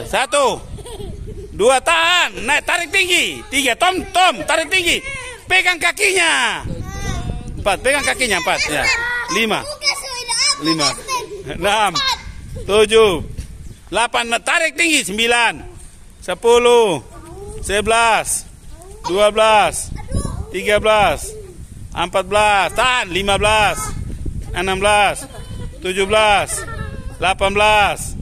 Satu. Dua tahan. Naik tarik tinggi. Tiga. Tom, Tom. Tarik tinggi. Pegang kakinya. Empat. Pegang kakinya. Empat. Ya. Lima. Lima. Enam. Tujuh. Delapan. Tarik tinggi. Sembilan. Sepuluh. Sebelas. Dua belas. Tiga belas. Empat belas. Tahan. Lima belas. Enam belas. Tujuh belas. Delapan belas.